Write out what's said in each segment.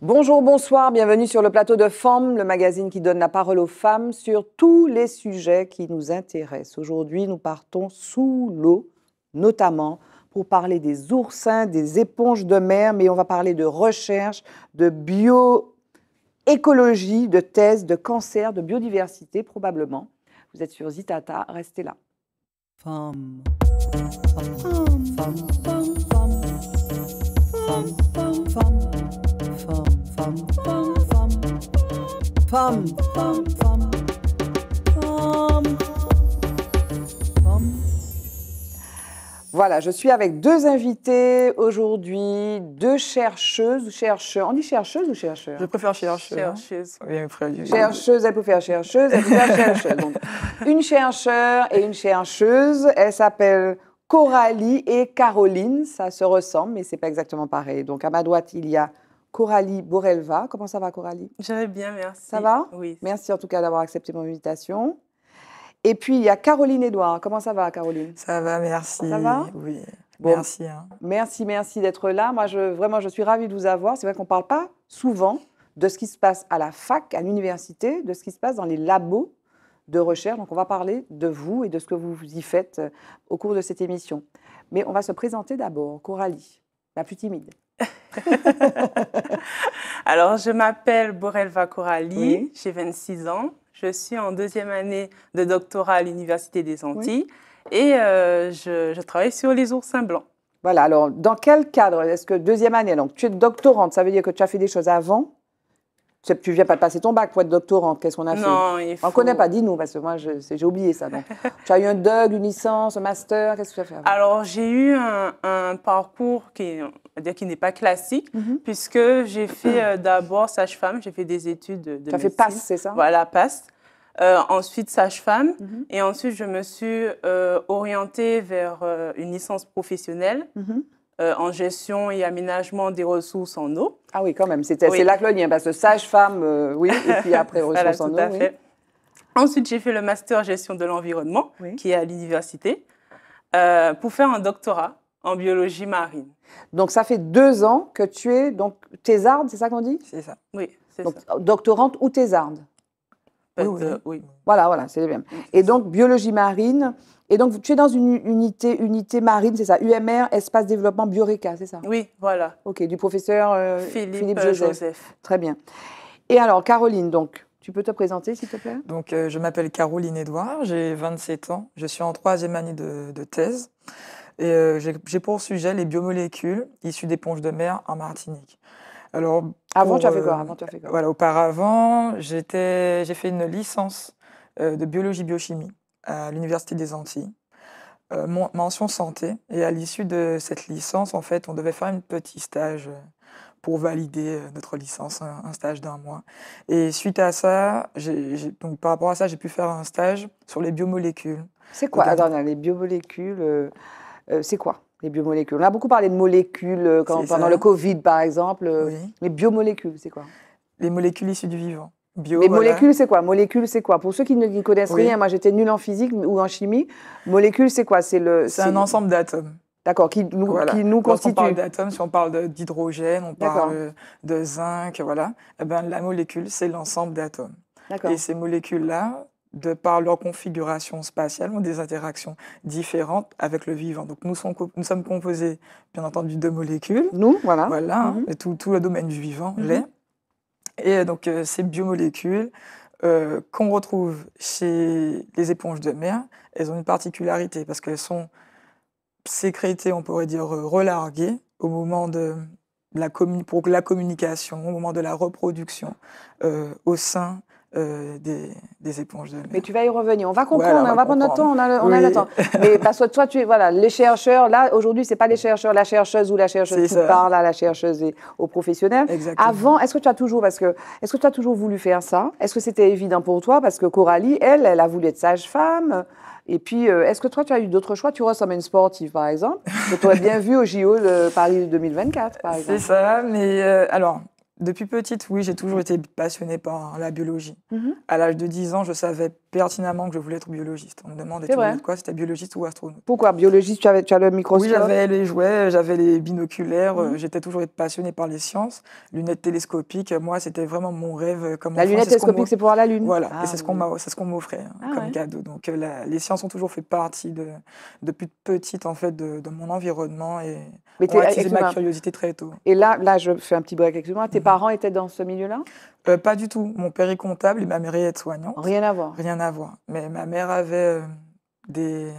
Bonjour, bonsoir, bienvenue sur le plateau de Femmes, le magazine qui donne la parole aux femmes sur tous les sujets qui nous intéressent. Aujourd'hui, nous partons sous l'eau, notamment pour parler des oursins, des éponges de mer, mais on va parler de recherche, de bioécologie, de thèse, de cancer, de biodiversité probablement. Vous êtes sur Zitata, restez là. Voilà, je suis avec deux invités aujourd'hui, deux chercheuses, ou chercheurs. On dit chercheuse ou chercheur Je préfère chercheuse. Hein. Chercheuse, Oui, préfère... chercheuse, elle peut faire chercheuse. une chercheur et une chercheuse, Elle s'appelle Coralie et Caroline, ça se ressemble, mais c'est pas exactement pareil. Donc à ma droite, il y a Coralie Borelva. Comment ça va, Coralie Je vais bien, merci. Ça va Oui. Merci en tout cas d'avoir accepté mon invitation. Et puis, il y a Caroline Edouard. Comment ça va, Caroline Ça va, merci. Ça va Oui. merci. Hein. Merci, merci d'être là. Moi, vraiment, je suis ravie de vous avoir. C'est vrai qu'on ne parle pas souvent de ce qui se passe à la fac, à l'université, de ce qui se passe dans les labos de recherche. Donc, on va parler de vous et de ce que vous y faites euh, au cours de cette émission. Mais on va se présenter d'abord. Coralie, la plus timide. Alors, je m'appelle Borel Vakourali, j'ai 26 ans. Je suis en deuxième année de doctorat à l'Université des Antilles et euh, je, travaille sur les oursins blancs. Voilà, alors dans quel cadre Est-ce que deuxième année, donc tu es doctorante, ça veut dire que tu as fait des choses avant Tu ne viens pas de passer ton bac pour être doctorante, qu'est-ce qu'on a non, il faut... On ne connaît pas, dis-nous, parce que moi j'ai oublié ça. Donc. tu as eu un DUG, une licence, un master, qu'est-ce que tu as fait Alors j'ai eu un, parcours qui dire qui n'est pas classique, mhm. puisque j'ai fait euh, d'abord sage-femme, j'ai fait des études de, Tu as fait PASS, c'est ça Voilà, PASS. Euh, ensuite sage-femme, mhm. et ensuite je me suis euh, orientée vers une licence professionnelle. Mhm. en gestion et aménagement des ressources en eau. Ah oui, quand même, c'est la là que le parce que sage-femme, oui, et puis après ressources en eau. fait. Ensuite, j'ai fait le master gestion de l'environnement, qui est à l'université, pour faire un doctorat en biologie marine. Donc ça fait deux ans que tu es donc thésarde, c'est ça qu'on dit C'est ça. Oui, c'est donc, Doctorante ou thésarde oui, oui. Voilà, voilà, c'est bien. Et donc biologie marine. Et donc tu es dans une unité, unité marine, c'est ça UMR, espace développement Bioreca, c'est ça Oui, voilà. Ok, du professeur euh, Philippe, euh, Joseph. Très bien. Et alors Caroline, donc tu peux te présenter, s'il te plaît Donc, euh, je m'appelle Caroline Edouard, j'ai 27 ans, je suis en troisième année de thèse. Et euh, j'ai pour sujet les biomolécules issues d'éponges de mer en Martinique. Alors, avant, tu as fait quoi, euh, avant, tu as fait quoi Voilà, auparavant, j'ai fait une licence euh, de biologie-biochimie à l'Université des Antilles. mention santé. Et à l'issue de cette licence, en fait, on devait faire un petit stage pour valider notre licence, un, stage d'un mois. Et suite à ça, donc par rapport à ça, j'ai pu faire un stage sur les biomolécules. C'est quoi les biomolécules euh, c'est quoi les biomolécules On a beaucoup parlé de molécules euh, quand, pendant le Covid, par exemple. Les euh, biomolécules, c'est quoi Les molécules issues du vivant. Bio, les molécules, c'est quoi Molécules, c'est quoi Pour ceux qui ne connaissent rien, moi j'étais nulle en physique ou en chimie. Molécules, c'est quoi C'est le. un ensemble d'atomes. D'accord, qui nous, constituent. qui constitue. on parle d'atomes, si on parle d'hydrogène, on parle de zinc, voilà, eh ben, la molécule, c'est l'ensemble d'atomes. Et ces molécules-là, de par leur configuration spatiale, ont des interactions différentes avec le vivant. Donc nous, sommes composés, bien entendu, de molécules. Nous, voilà. Voilà, mhm. et tout, le domaine vivant mm Et euh, donc euh, ces biomolécules euh, qu'on retrouve chez les éponges de mer, elles ont une particularité parce qu'elles sont sécrétées, on pourrait dire relarguées, au moment de la, pour la communication, au moment de la reproduction au sein euh, des, éponges de mer. Mais tu vas y revenir. On va comprendre, on, va, prendre notre temps, on a le, temps. Mais parce que toi, tu es, voilà, les chercheurs, là, aujourd'hui, c'est pas les chercheurs, la chercheuse ou la chercheuse qui parle à la chercheuse et aux professionnels. Exactement. Avant, est-ce que tu as toujours, parce que, est-ce que tu as toujours voulu faire ça Est-ce que c'était évident pour toi Parce que Coralie, elle, elle a voulu être sage-femme. Et puis, euh, est-ce que toi, tu as eu d'autres choix Tu ressembles à une sportive, par exemple, que tu aurais bien vu au JO de Paris 2024, par exemple. C'est ça, mais euh, alors, depuis petite, oui, j'ai toujours été passionnée par la biologie. Mhm. À l'âge de 10 ans, je savais pertinemment que je voulais être biologiste. On me demandait, tu quoi C'était biologiste ou astronaute Pourquoi biologiste tu, avais, tu as le microscope Oui, j'avais les jouets, j'avais les binoculaires. Mhm. Euh, j'étais toujours passionnée par les sciences. Lunettes télescopiques, moi, c'était vraiment mon rêve. Euh, comme la lunette télescopique, c'est pour voir la Lune Voilà, ah et c'est ce qu'on m'offrait hein, ah comme cadeau. Donc euh, les sciences ont toujours fait partie, de, depuis petite, en fait, de, mon environnement et Mais attisé ma curiosité très tôt. Et là, là je fais un petit break avec toi, parents étaient dans ce milieu-là euh, Pas du tout. Mon père est comptable et ma mère est soignante Rien à voir. Rien à voir. Mais ma mère avait euh, des,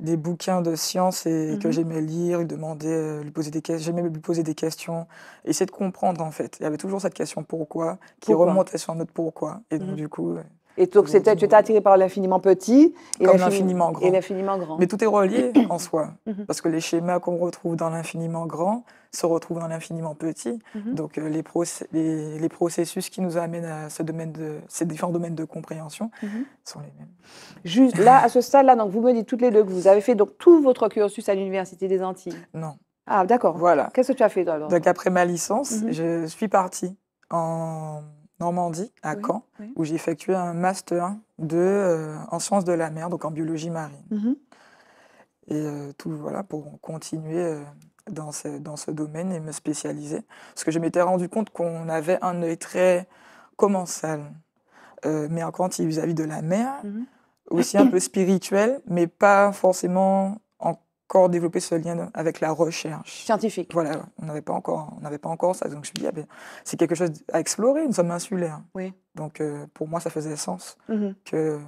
des bouquins de sciences et que mhm. j'aimais lire, demander, euh, lui poser des questions. J'aimais lui poser des questions, essayer de comprendre en fait. Il y avait toujours cette question pourquoi qui remonte remontait sur notre pourquoi. Et donc mhm. du coup, et donc, c'était, mmh. tu étais attiré par l'infiniment petit et l'infiniment grand. Mais tout est relié en soi. Mmh. Parce que les schémas qu'on retrouve dans l'infiniment grand se retrouvent dans l'infiniment petit. Mmh. Donc, euh, les, les, processus qui nous amènent à ce domaine de, ces différents domaines de compréhension sont les mêmes. Juste là, à ce stade-là, donc vous me dites toutes les deux que vous avez fait donc tout votre cursus à l'Université des Antilles. Non. Ah, d'accord. Voilà. Qu'est-ce que tu as fait alors Donc, après ma licence, je suis partie en Normandie, à Caen, où j'ai effectué un master de, euh, en sciences de la mer, donc en biologie marine. Mhm. Et euh, tout, voilà, pour continuer euh, dans, ce, dans ce domaine et me spécialiser. Parce que je m'étais rendu compte qu'on avait un œil très commensal, mais en quantité vis-à-vis de la mer, mhm. aussi un peu spirituel, mais pas forcément encore développer ce lien avec la recherche. Scientifique. Voilà, on n'avait pas encore, on n'avait pas encore ça. Donc je me dis, ah ben, c'est quelque chose à explorer. Nous sommes insulaires. Oui. Donc euh, pour moi, ça faisait sens mm-hmm. que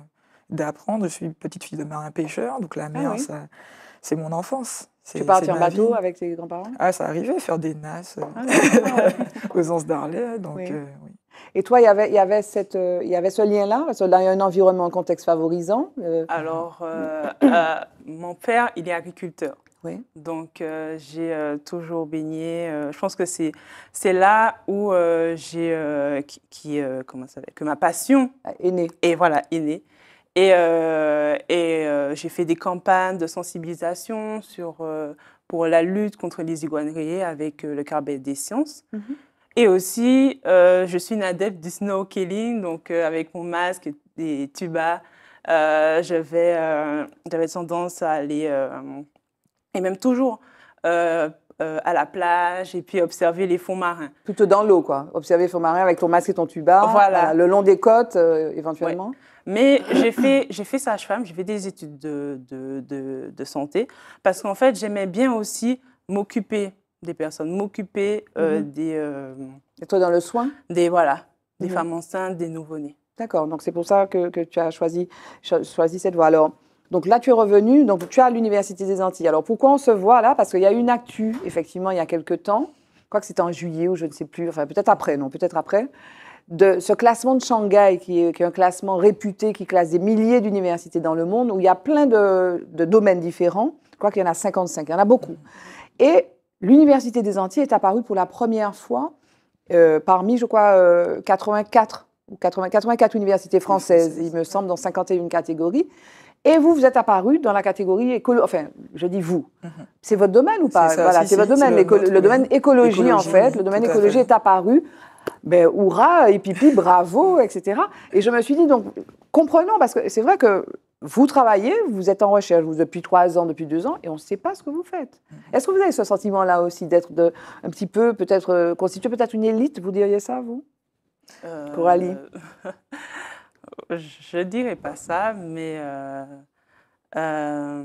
d'apprendre. Je suis petite fille de marin pêcheur, donc la ah mer, c'est mon enfance. Tu partais en bateau avec tes grands-parents Ah, ça arrivait, faire des nasses ah, aux anses d'Arlet. Donc euh, et toi, il y avait, il y avait, cette, euh, il y avait ce lien-là Parce un environnement, un contexte favorisant. Euh. Alors, euh, mon père, il est agriculteur. Oui. Donc, j'ai toujours baigné. je pense que c'est, c'est là où j'ai, qui, que ma passion ah, est née. Et voilà, est née. Et, et j'ai fait des campagnes de sensibilisation sur, pour la lutte contre les iguaneries avec le Carbet des sciences. Mhm. Et aussi, euh, je suis une adepte du snow-killing, donc euh, avec mon masque et des tubas, euh, j'avais euh, tendance à aller, et même toujours, à la plage et puis observer les fonds marins. Plutôt dans l'eau, quoi. Observer les fonds marins avec ton masque et ton tuba, voilà. le long des côtes, éventuellement. Mais j'ai fait, fait sage-femme, j'ai fait des études de santé, parce qu'en fait, j'aimais bien aussi m'occuper des personnes, m'occuper euh, mhm. des. Euh, Et toi, dans le soin Des, voilà, des mhm. femmes enceintes, des nouveau-nés. D'accord, donc c'est pour ça que, que, tu as choisi, choisi cette voie. Alors, donc là, tu es revenu, donc tu es à l'Université des Antilles. Alors pourquoi on se voit là Parce qu'il y a une actu, effectivement, il y a quelques temps, quoi que c'était en juillet ou je ne sais plus, enfin peut-être après, non, peut-être après, de ce classement de Shanghai, qui est, qui est, un classement réputé, qui classe des milliers d'universités dans le monde, où il y a plein de, de domaines différents, je crois qu'il y en a 55, il y en a beaucoup. Et l'Université des Antilles est apparue pour la première fois euh, parmi, je crois, 84 euh, ou 84 universités françaises, il me semble, dans 51 catégories. Et vous, vous êtes apparu dans la catégorie écolo. Enfin, je dis vous. Mhm. C'est votre domaine ou pas Voilà, c'est votre domaine. Le, domaine écologie, en fait. le domaine écologie est apparu. Ben, hurrah, et pipi, bravo, etc. Et je me suis dit, donc, comprenons, parce que c'est vrai que vous travaillez, vous êtes en recherche vous, depuis trois ans, depuis deux ans, et on ne sait pas ce que vous faites. Mm-hmm. Est-ce que vous avez ce sentiment-là aussi d'être un petit peu, peut-être, euh, constitué peut-être une élite Vous diriez ça, vous euh, Coralie Je ne dirais pas ça, mais. Euh,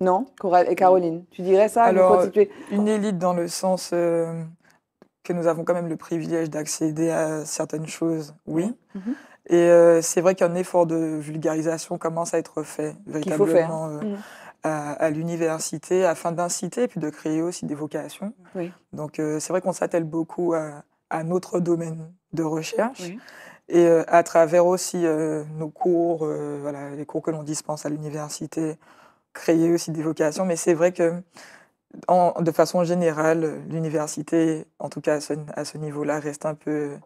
non, Coralie et Caroline, tu dirais ça Alors, une élite dans le sens que nous avons quand même le privilège d'accéder à certaines choses, oui. Mm-hmm. Et euh, c'est vrai qu'un effort de vulgarisation commence à être fait véritablement euh, mm. à, l'université afin d'inciter et puis de créer aussi des vocations. Donc euh, c'est vrai qu'on s'attelle beaucoup à, notre domaine de recherche. Et à travers aussi nos cours, les cours que l'on dispense à l'université, créer aussi des vocations. Mais c'est vrai que de façon générale, l'université, en tout cas à ce niveau-là, reste un peu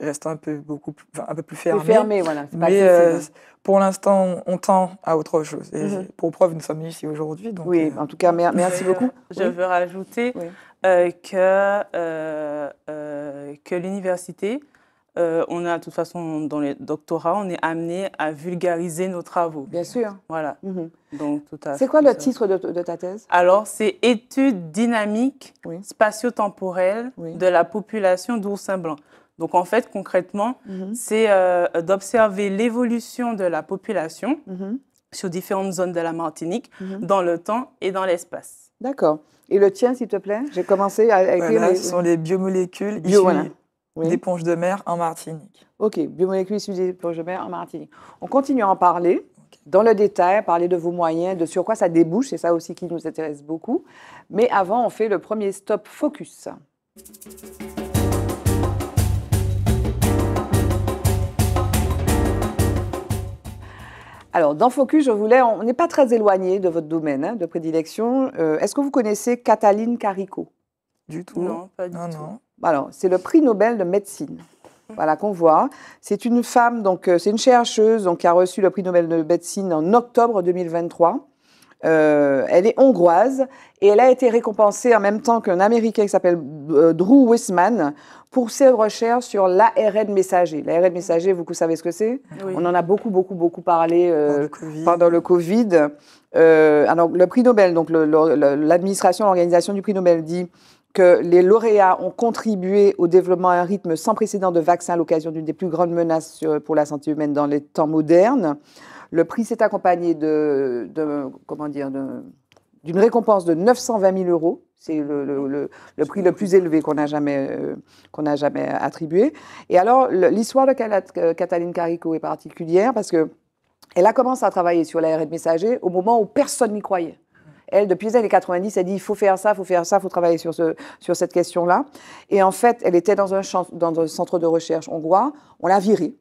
reste un peu, beaucoup, un peu plus fermé. mais euh, pour l'instant, on tend à autre chose. Mhm. Pour preuve, nous sommes ici aujourd'hui. Oui, euh, en tout cas, merci beaucoup. Je veux rajouter euh, que, que l'université, on a de toute façon, dans les doctorats, on est amené à vulgariser nos travaux. Bien sûr. Voilà. Mhm. Donc, C'est quoi le titre de, ta thèse Alors, c'est Études dynamiques spatio-temporelles de la population d'oursin ». Donc en fait, concrètement, mhm. c'est euh, d'observer l'évolution de la population mhm. sur différentes zones de la Martinique mhm. dans le temps et dans l'espace. D'accord. Et le tien, s'il te plaît J'ai commencé à, avec Ce sont les biomolécules issues des oui. de mer en Martinique. OK, biomolécules issues d'éponges de mer en Martinique. On continue à en parler dans le détail, parler de vos moyens, de sur quoi ça débouche, c'est ça aussi qui nous intéresse beaucoup. Mais avant, on fait le premier stop focus. Alors, dans Focus, je voulais, on n'est pas très éloigné de votre domaine hein, de prédilection. Euh, est-ce que vous connaissez Cataline Carico Du tout. Non, pas du tout. Alors, c'est le prix Nobel de médecine. Voilà qu'on voit. C'est une femme, donc euh, c'est une chercheuse donc, qui a reçu le prix Nobel de médecine en octobre 2023. Euh, elle est hongroise et elle a été récompensée en même temps qu'un Américain qui s'appelle euh, Drew Wisman pour ses recherches sur l'ARN messager. L'ARN messager, vous, savez ce que c'est On en a beaucoup, beaucoup, beaucoup parlé euh, pendant le Covid. alors, le prix Nobel, donc l'administration, l'organisation du prix Nobel dit que les lauréats ont contribué au développement à un rythme sans précédent de vaccins à l'occasion d'une des plus grandes menaces pour la santé humaine dans les temps modernes. Le prix s'est accompagné de, comment dire, d'une récompense de 920 000 euros. C'est le, prix le plus élevé qu'on a jamais, euh, qu'on a jamais attribué. Et alors, l'histoire de Cataline euh, Carico est particulière parce que elle a commencé à travailler sur l'ARN messager au moment où personne n'y croyait. Elle, depuis les années 90, elle dit il faut faire ça, il faut faire ça, il faut travailler sur, ce, sur cette question-là. Et en fait, elle était dans un, dans un centre de recherche hongrois. On l'a virée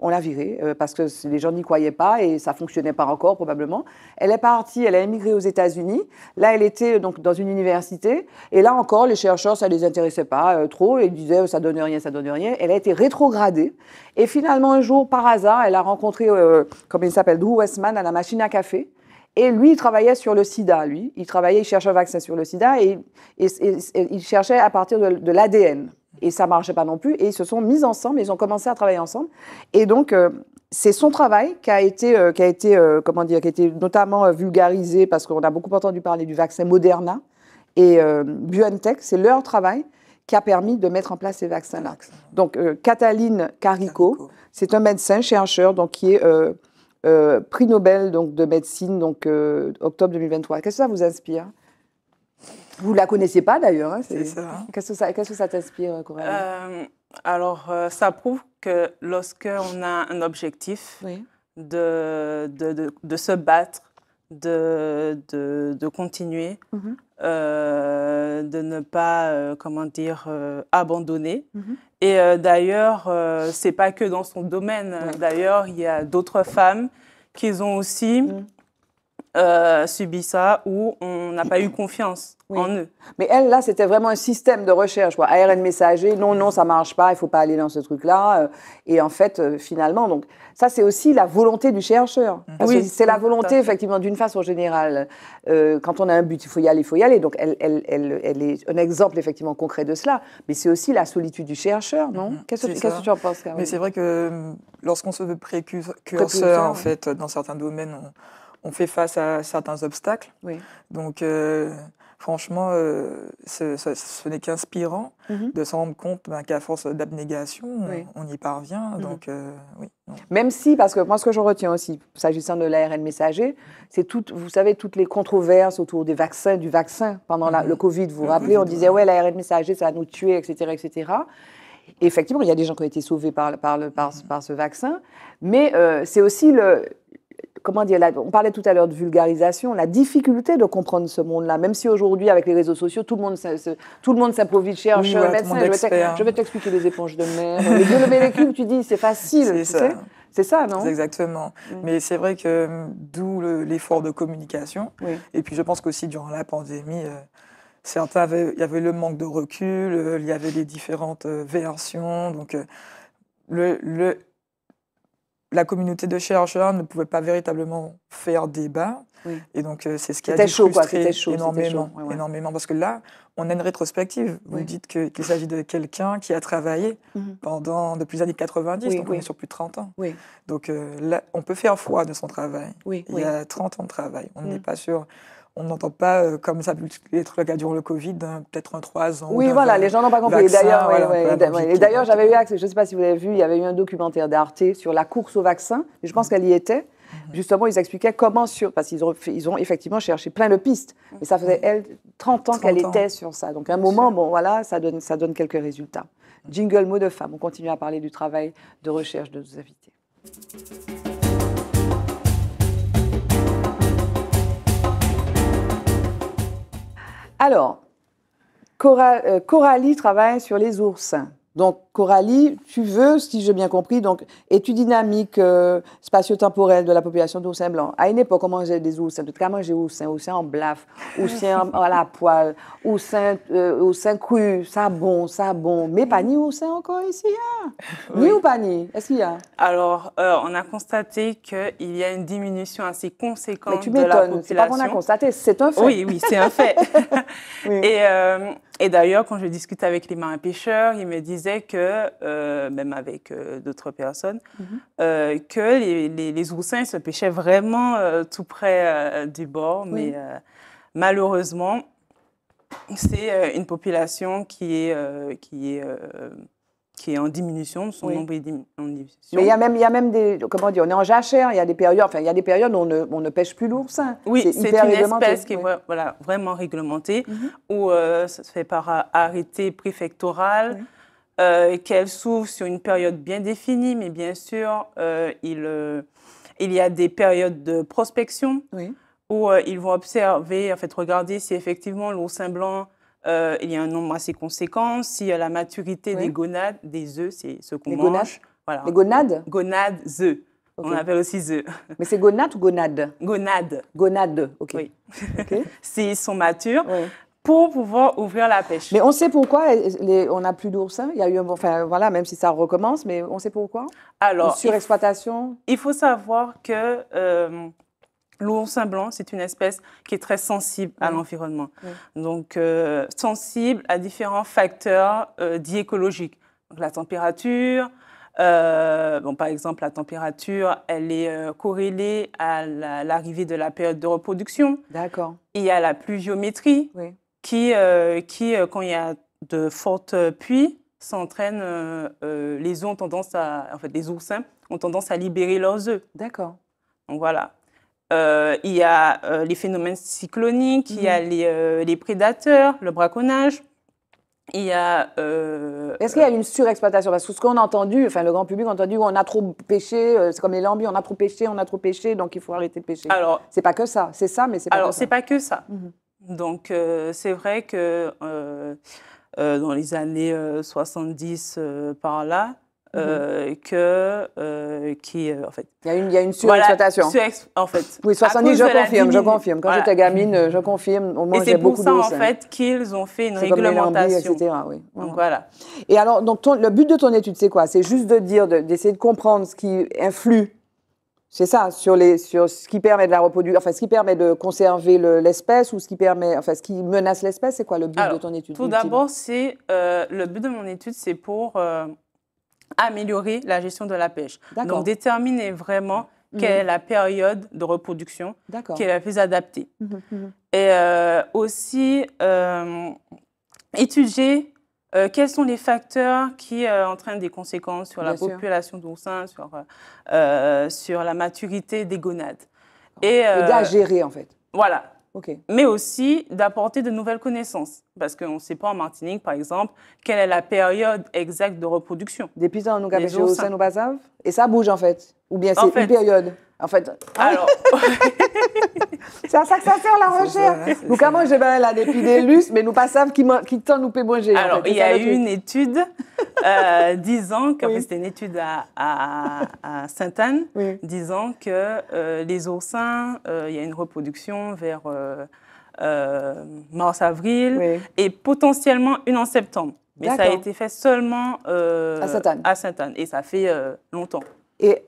on l'a virée euh, parce que les gens n'y croyaient pas et ça fonctionnait pas encore probablement. Elle est partie, elle a émigré aux États-Unis. Là, elle était euh, donc dans une université et là encore, les chercheurs ça les intéressait pas euh, trop. Ils disaient oh, ça donne rien, ça donne rien. Elle a été rétrogradée et finalement un jour par hasard, elle a rencontré comme il s'appelle Drew Westman à la machine à café. Et lui, il travaillait sur le sida, lui. Il travaillait, il cherchait un vaccin sur le sida et, il cherchait à partir de l'ADN. Et ça marchait pas non plus. Et ils se sont mis ensemble, ils ont commencé à travailler ensemble. Et donc, euh, c'est son travail qui a été, euh, qui a été euh, comment dire, qui a été notamment vulgarisé parce qu'on a beaucoup entendu parler du vaccin Moderna et BioNTech. C'est leur travail qui a permis de mettre en place ces vaccins-là. Donc, Cataline Carico, c'est un médecin chercheur donc qui est prix Nobel donc de médecine donc octobre 2023. Qu'est-ce que ça vous inspire vous la connaissez pas d'ailleurs. Hein, c'est ça. Qu'est-ce que ça, t'inspire, Coralie euh, Alors, euh, ça prouve que lorsque on a un objectif, de, de, de, se battre, de, de, continuer, mhm. euh, de ne pas, comment dire, abandonner. Mhm. Et d'ailleurs, ce c'est pas que dans son domaine. D'ailleurs, il y a d'autres femmes qui ont aussi mm. subi ça où on n'a pas eu confiance en eux. Mais elle, là, c'était vraiment un système de recherche. Quoi. ARN messager, non, non, ça marche pas, il faut pas aller dans ce truc-là. Euh. Et en fait, euh, finalement, donc ça, c'est aussi la volonté du chercheur. Mm. oui, c'est la volonté, effectivement, d'une façon générale. Euh, quand on a un but, il faut y aller, il faut y aller. Donc, elle, elle, elle, est un exemple, effectivement, concret de cela. Mais c'est aussi la solitude du chercheur, non mm-hmm. Qu'est-ce que tu en penses Mais c'est vrai que lorsqu'on se veut précurseur, en fait, dans certains domaines, on fait face à certains obstacles. Oui. Donc, franchement, euh, ce, n'est qu'inspirant mhm. de s'en rendre compte ben, qu'à force d'abnégation, on, y parvient. Mhm. Donc, euh, oui. Même si, parce que moi, ce que je retiens aussi, s'agissant de l'ARN messager, c'est tout. vous savez, toutes les controverses autour des vaccins, du vaccin pendant mhm. le Covid. Vous vous rappelez, on disait, ouais, l'ARN messager, ça va nous tuer, etc., etc. effectivement, il y a des gens qui ont été sauvés par, par, ce vaccin, mais euh, c'est aussi le, comment dire, on parlait tout à l'heure de vulgarisation, la difficulté de comprendre ce monde-là, même si aujourd'hui, avec les réseaux sociaux, tout le monde, tout le monde s'improvise cherche, médecin, je vais t'expliquer les éponges de mer, les biomolécules, tu dis, c'est facile, c'est ça, non Exactement. Mm. Mais c'est vrai que euh, d'où l'effort de communication. Et puis je pense qu'aussi durant la pandémie, euh, certains il y avait le manque de recul, euh, il y avait les différentes versions. Donc le, la communauté de chercheurs ne pouvait pas véritablement faire débat. Et donc, euh, c'est ce qui a chaud, énormément, énormément. Parce que là, on a une rétrospective. Vous dites qu'il s'agit de quelqu'un qui a travaillé mhm. pendant, depuis les années 90, donc on est sur plus de 30 ans. Donc euh, là, on peut faire foi de son travail. Il y a 30 ans de travail. On mhm. n'est pas sur on n'entend pas euh, comme ça être le cas durant le Covid, hein, peut-être en trois ans. Oui, voilà, les gens n'ont pas compris. d'ailleurs, j'avais eu accès, je ne sais pas si vous l'avez vu, il y avait eu un documentaire d'Arte sur la course au vaccin, je pense mm. qu'elle y était. Mm-hmm. Justement, ils expliquaient comment sur. Parce qu'ils ont, ils ont effectivement cherché plein de pistes. Mais ça faisait, elle, 30 ans qu'elle était sur ça. Donc, à un moment, bon, voilà, ça donne, ça donne quelques résultats. Mm. Jingle mot de femme. On continue à parler du travail de recherche de nos invités. Alors, euh, Coralie travaille sur les oursins. Donc, Coralie, tu veux, si j'ai bien compris, donc étude dynamique euh, spatio-temporelle de la population d'oursins blancs. À une époque, on mangeait des oursins, tout cas manger oursins, oursins en blaf, oursins à la poêle, oursins, euh, oursins cru, ça bon, ça bon, mais pas ni oursins encore ici, hein? oui. ni ou pas ni, est-ce qu'il y a Alors, euh, on a constaté qu'il y a une diminution assez conséquente mais tu de la population. C'est pas qu'on a constaté, c'est un fait. Oui, oui, c'est un fait. Et, euh, et d'ailleurs, quand je discute avec les marins pêcheurs, ils me disaient que euh, même avec euh, d'autres personnes, mm-hmm. euh, que les, oursins se pêchaient vraiment tout près du bord. Mais malheureusement, c'est une population qui est, qui est qui est en diminution, son nombre Mais il y a même, il y a même des, comment dire, on est en jachère, il y a des périodes, enfin, il y a des périodes où on ne, on ne pêche plus l'oursin. Oui, c'est une espèce qui est voilà, vraiment réglementée, mm-hmm. où ça se fait par arrêté préfectoral. Qu'elles euh, qu'elle sur une période bien définie, mais bien sûr, euh, il, euh, il y a des périodes de prospection où ils vont observer, en fait, regarder si effectivement l'oursin blanc, il y a un nombre assez conséquent, si la maturité des gonades, des œufs, c'est ce qu'on mange. Gonades. Les gonades Gonades, œufs. On appelle aussi œufs. Mais c'est gonade ou gonade Gonade. Gonade, ok. Oui. S'ils sont matures, pour pouvoir ouvrir la pêche. Mais on sait pourquoi on n'a plus d'oursins. Hein. Il y a eu un, enfin voilà, même si ça recommence, mais on sait pourquoi. Alors, surexploitation. Il, faut savoir que euh, l'oursin blanc, c'est une espèce qui est très sensible à mm. l'environnement. Mm. Donc euh, sensible à différents facteurs euh, dits écologiques, Donc, la température. Euh, bon, par exemple, la température, elle est corrélée à l'arrivée de la période de reproduction. D'accord. Il à a la pluviométrie. Oui qui, euh, qui euh, quand il y a de fortes pluies, s'entraînent, euh, les tendance à, en fait, les oursins ont tendance à libérer leurs œufs. D'accord. Donc voilà. il y a les phénomènes cycloniques, il y a mhm. les, prédateurs, le braconnage. Il y a. Est-ce qu'il y a une surexploitation Parce que ce qu'on a entendu, enfin le grand public a entendu, on a trop pêché, c'est comme les lambis, on a trop pêché, on a trop pêché, donc il faut arrêter de pêcher. Alors, c'est pas que ça, c'est ça, mais c'est pas. Alors, c'est pas que ça. Mhm. Donc, euh, c'est vrai que euh, euh, dans les années 70, par là, mhm. que qui en fait il y a une, il a une surexploitation en fait oui 70 je confirme je confirme quand j'étais gamine je confirme on beaucoup et c'est pour ça en fait qu'ils ont fait une réglementation oui donc voilà et alors donc le but de ton étude c'est quoi c'est juste de dire d'essayer de comprendre ce qui influe c'est ça, sur, les, sur ce qui permet de la reproduire, enfin ce qui permet de conserver l'espèce ou ce qui permet, enfin ce qui menace l'espèce, c'est quoi le but de ton étude Tout d'abord, c'est euh, le but de mon étude, c'est pour euh, améliorer la gestion de la pêche. Donc déterminer vraiment mhm. quelle est la période de reproduction qui est la plus adaptée. Mhm, mhm. Et euh, aussi étudier euh, quels sont les facteurs qui euh, entraînent des conséquences sur la population d'oursins, sur, euh, sur la maturité des gonades ah. Et, d'agérer en fait. Voilà. Mais aussi d'apporter de nouvelles connaissances. Parce qu'on ne sait pas en Martinique, par exemple, quelle est la période exacte de reproduction. Des on nous, des oursins, nous, Et ça bouge, en fait. Ou bien c'est une période en fait, ah, ah, alors. c'est à ça que ça sert la recherche. Nous, moi j'ai bien la dépidélus, mais nous pas savent qui, qui temps nous peut manger. Alors, il y a eu une étude, euh, disant que, c'était une étude à, à, Sainte-Anne, disant que euh, les oursins, euh, il y a une reproduction vers mars-avril et potentiellement une en septembre. Mais ça a été fait seulement à Sainte-Anne. Et ça fait longtemps. Et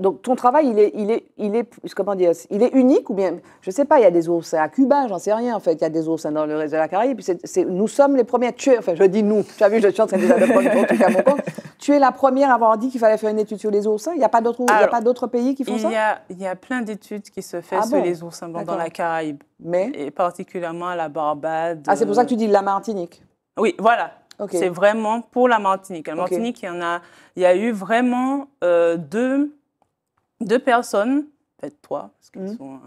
donc ton travail, il est, il est, il est, comment dire, il est unique ou bien, je sais pas, il y a des oursins à Cuba, j'en sais rien en fait, il y a des oursins dans le reste de la Caraïbe. nous sommes les premiers à tuer. Enfin, je dis nous. Tu as vu, je suis en train de prendre à mon compte. Tu es la première à avoir dit qu'il fallait faire une étude sur les oursins. Il n'y a pas d'autres, il a pas d'autres pays qui font il ça. Y a, il y a plein d'études qui se font ah sur les oursins dans la Caraïbe, mais et particulièrement à la Barbade. Ah, c'est pour ça que tu dis la Martinique. Oui, voilà, C'est vraiment pour la Martinique. La Martinique, il, y en a, il y a eu vraiment euh, deux deux personnes, peut fait trois, parce qu'ils mmh.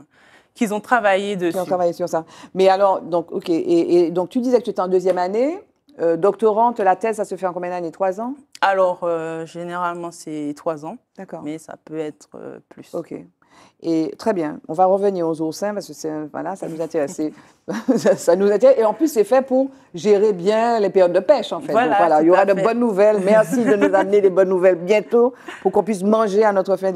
euh, ont travaillé dessus. Qui ont travaillé sur ça. Mais alors, donc, ok. Et, donc, tu disais que tu étais en deuxième année. Euh, doctorante, la thèse, ça se fait en combien d'années Trois ans Alors, euh, généralement, c'est trois ans. D'accord. Mais ça peut être plus. Ok. Et très bien, on va revenir aux oursins parce que voilà, ça nous intéresse. nous intéresse. Et en plus, c'est fait pour gérer bien les périodes de pêche, en fait. il y aura de bonnes nouvelles. Merci de nous amener des bonnes nouvelles bientôt pour qu'on puisse manger à notre fin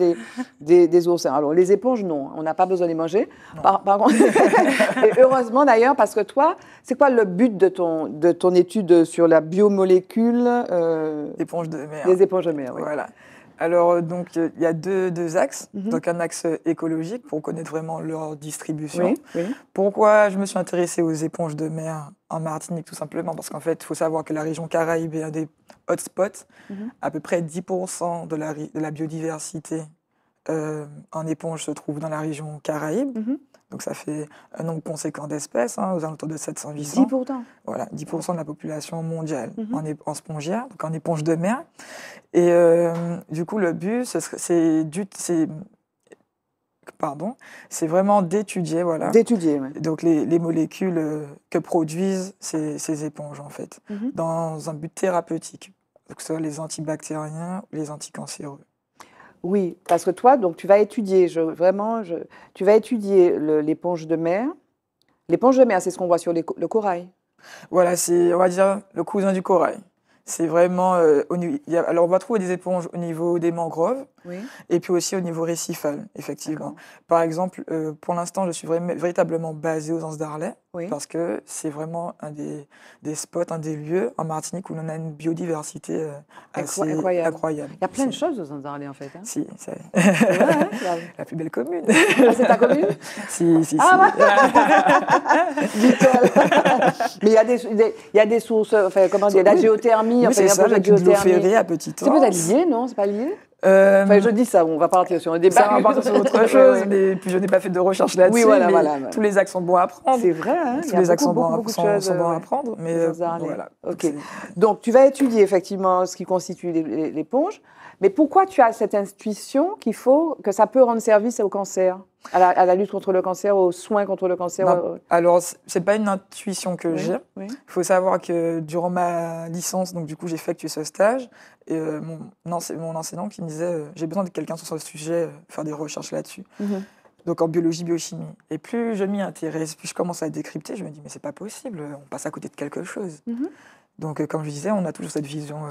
des, oursins. Alors, les éponges, non, on n'a pas besoin de les manger. Par, contre... Et heureusement d'ailleurs, parce que toi, c'est quoi le but de ton, de ton étude sur la biomolécule Les euh, éponges de mer. Les éponges de mer, oui. Voilà. Alors, euh, donc, euh, il y a deux, axes. Mhm. Donc, un axe écologique pour connaître vraiment leur distribution. Pourquoi je me suis intéressée aux éponges de mer en Martinique, tout simplement Parce qu'en fait, il faut savoir que la région Caraïbe est un des hotspots. Mhm. À peu près 10% de la biodiversité euh, en éponge se trouve dans la région Caraïbe. Mhm. Donc ça fait un nombre conséquent d'espèces, hein, aux alentours de 700 10%. Voilà, 10% de la population mondiale mhm. en, en, donc en éponge de mer. Et euh, du coup, le but, c'est pardon, c'est vraiment d'étudier, voilà. D'étudier, Donc les, molécules euh, que produisent ces, éponges, en fait, mhm. dans un but thérapeutique. que ce soit les antibactériens ou les anticancéreux. Oui, parce que toi, donc tu vas étudier, je, vraiment, tu vas étudier l'éponge de mer. L'éponge de mer, c'est ce qu'on voit sur le corail. Voilà, c'est, on va dire, le cousin du corail. C'est vraiment. Euh, alors, on va trouver des éponges au niveau des mangroves et puis aussi au niveau récifal, effectivement. Par exemple, euh, pour l'instant, je suis vraiment, véritablement basée aux Anses d'Arlet parce que c'est vraiment un des, des, spots, un des lieux en Martinique où on a une biodiversité euh, assez incroyable. Il y a plein de choses aux Anses d'Arlet en fait. Hein. Si, c'est la... plus belle commune. Ah, c'est ta commune Si, si, ah, Mais il y, a des, y a des sources, enfin, comment dire, la géothermie. Oui, c'est ça, la bibliothérmie. à Petit temps. C'est pas lié, non C'est pas lié euh, enfin, je dis ça, on va partir sur un débat. Ça, on va partir sur autre chose, mais puis je n'ai pas fait de recherche là-dessus. Oui, voilà, voilà, Tous les sont bons à prendre. C'est vrai, hein, Tous les axes sont, bons à prendre, mais euh, Ok. Donc, tu vas étudier effectivement ce qui constitue l'éponge, mais pourquoi tu as cette intuition qu'il faut, que ça peut rendre service au cancer à la, lutte contre le cancer, aux soins contre le cancer euh, Alors, Alors, c'est pas une intuition que j'ai. Il faut savoir que durant ma licence, donc du coup, j'ai effectué ce stage. Et euh, mon, non, mon enseignant qui me disait euh, J'ai besoin de quelqu'un sur ce sujet, euh, faire des recherches là-dessus. Mhm. Donc en biologie, biochimie. Et plus je m'y intéresse, plus je commence à décrypter, je me dis Mais c'est pas possible, on passe à côté de quelque chose. Mhm. Donc, euh, comme je disais, on a toujours cette vision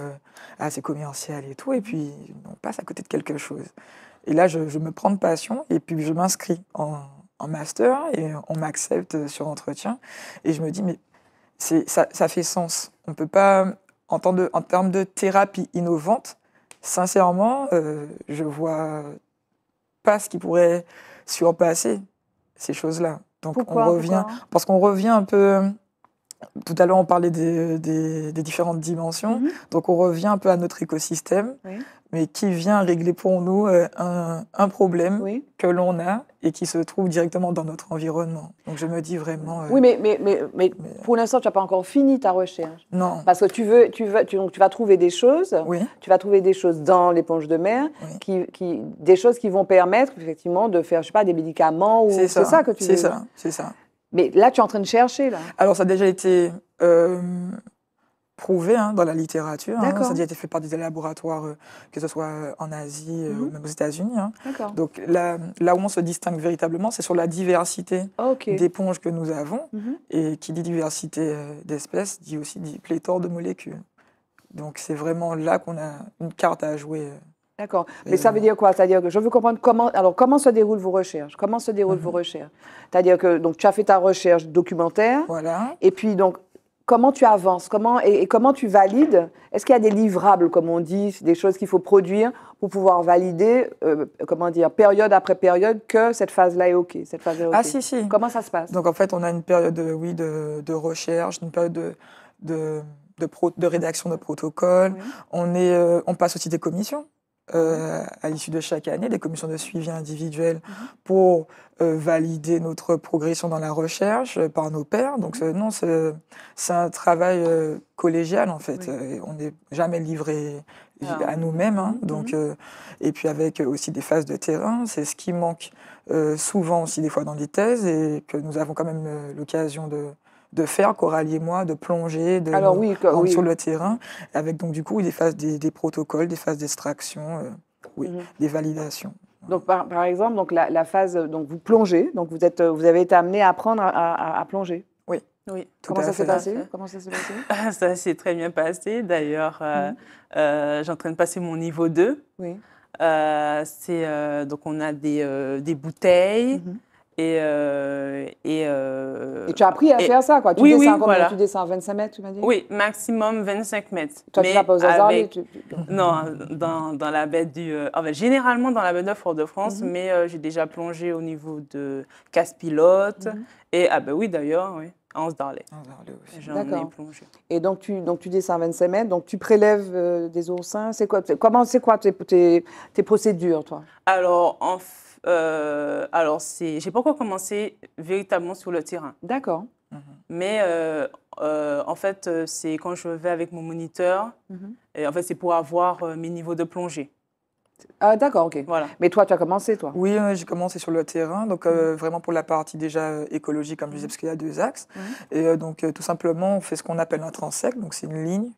assez commerciale et tout, et puis on passe à côté de quelque chose. Et là, je, me prends de passion, et puis je m'inscris en, master, et on m'accepte sur entretien. Et je me dis Mais ça, ça fait sens. On peut pas en termes de, thérapie innovante, sincèrement, je euh, je vois pas ce qui pourrait surpasser ces choses-là. Donc on revient, parce qu'on revient un peu. Tout à l'heure, on parlait des, différentes dimensions. Mhm. Donc on revient un peu à notre écosystème. Oui mais qui vient régler pour nous euh, un, problème que l'on a et qui se trouve directement dans notre environnement. Donc je me dis vraiment. Euh, oui, mais, mais, mais, mais euh, pour l'instant, tu n'as pas encore fini ta recherche. Non. Parce que tu, veux, tu, veux, donc, tu vas trouver des choses. Oui. Tu vas trouver des choses dans l'éponge de mer, qui, qui, des choses qui vont permettre effectivement de faire, je sais pas, des médicaments ou. C'est ça. que tu C'est ça, c'est ça. Mais là, tu es en train de chercher, là. Alors, ça a déjà été prouvé hein, dans la littérature. Hein. ça a été fait par des laboratoires, euh, que ce soit euh, en Asie ou euh, mhm. même aux États-Unis. Hein. Donc là, là, où on se distingue véritablement, c'est sur la diversité d'éponges que nous avons. Mhm. Et qui dit diversité d'espèces dit aussi dit pléthore de molécules. Donc c'est vraiment là qu'on a une carte à jouer. D'accord. Mais ça veut dire quoi C'est-à-dire que je veux comprendre comment. Alors, comment se déroulent vos recherches Comment se déroulent mhm. vos recherches C'est-à-dire que donc tu as fait ta recherche documentaire. Voilà. Et puis donc comment tu avances comment, et, comment tu valides Est-ce qu'il y a des livrables, comme on dit, des choses qu'il faut produire pour pouvoir valider, euh, comment dire, période après période, que cette phase-là est OK, cette phase ah, si, si. Comment ça se passe Donc en fait, on a une période, de, oui, de, recherche, une période de, de, de rédaction de protocole. On, est, euh, on passe aussi des commissions. Euh, à l'issue de chaque année, des commissions de suivi individuelles mhm. pour euh, valider notre progression dans la recherche euh, par nos pairs. Donc mhm. non, c'est un travail collégial en fait. on n'est jamais livré ah, à nous-mêmes. Hein. Mhm. donc, et puis avec aussi des phases de terrain, c'est ce qui manque souvent aussi des fois dans les thèses et que nous avons quand même l'occasion de, de faire, Coralie et moi, de plonger, de sur le terrain, avec donc du coup des phases, des, protocoles, des phases d'extraction, euh, oui, mhm. des validations. Donc par, exemple, donc la, phase, donc vous plongez, donc vous êtes, vous avez été amené à apprendre à, plonger. Oui. Oui. Comment, ça passé Comment ça s'est passé Ça s'est très bien passé. D'ailleurs, euh, mm euh, train passer mon niveau 2. Oui. Euh, c'est, donc, on a des, bouteilles, mhm. Euh, euh, et, tu as appris à faire ça, quoi. Tu oui, descends oui, Tu descends 25 mètres, tu m'as dit Oui, maximum 25 mètres. Toi, tu n'as pas aux hasards Non, dans, la baie du... Euh, enfin, généralement dans la baie de Fort-de-France, mhm. mais j'ai déjà plongé au niveau de Casse-Pilote mhm. et... Ah ben oui, d'ailleurs, oui. Anse aussi. J'en ai plongé. Et donc tu, donc tu descends 25 mètres, donc tu prélèves des oursins. C'est quoi, comment, c'est quoi tes, tes, tes procédures, toi Alors, en fait, euh, alors, c'est, j'ai pas encore commencé véritablement sur le terrain. D'accord. Mhm. Mais euh, euh, en fait, c'est quand je vais avec mon moniteur. Mhm. Et en fait, c'est pour avoir mes niveaux de plongée. Ah, d'accord, ok. Voilà. Mais toi, tu as commencé, toi Oui, j'ai commencé sur le terrain, donc mhm. vraiment pour la partie déjà écologique, comme je disais, parce qu'il y a deux axes. Et donc, tout simplement, on fait ce qu'on appelle un transect, donc c'est une ligne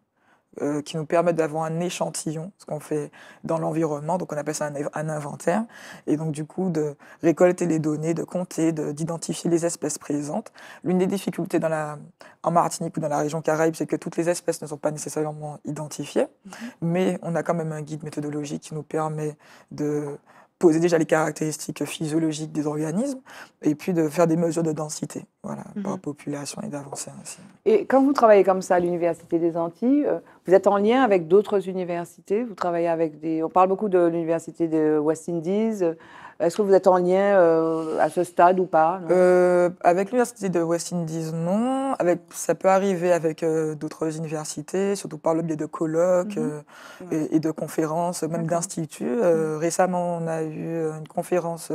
euh, qui nous permettent d'avoir un échantillon, ce qu'on fait dans l'environnement, donc on appelle ça un, inventaire, et donc du coup de récolter les données, de compter, d'identifier les espèces présentes. L'une des difficultés dans la, en Martinique ou dans la région Caraïbe, c'est que toutes les espèces ne sont pas nécessairement identifiées, mm-hmm. mais on a quand même un guide méthodologique qui nous permet de poser déjà les caractéristiques physiologiques des organismes et puis de faire des mesures de densité voilà, mhm. par population et d'avancer ainsi. Et quand vous travaillez comme ça à l'Université des Antilles, euh, vous êtes en lien avec d'autres universités Vous travaillez avec des. On parle beaucoup de l'Université des West Indies, euh, est-ce que vous êtes en lien euh, à ce stade ou pas euh, Avec l'université de West Indies, non. ça peut arriver avec euh, d'autres universités, surtout par le biais de colloques mhm. et, de conférences, même d'instituts. Mhm. Récemment, on a eu une conférence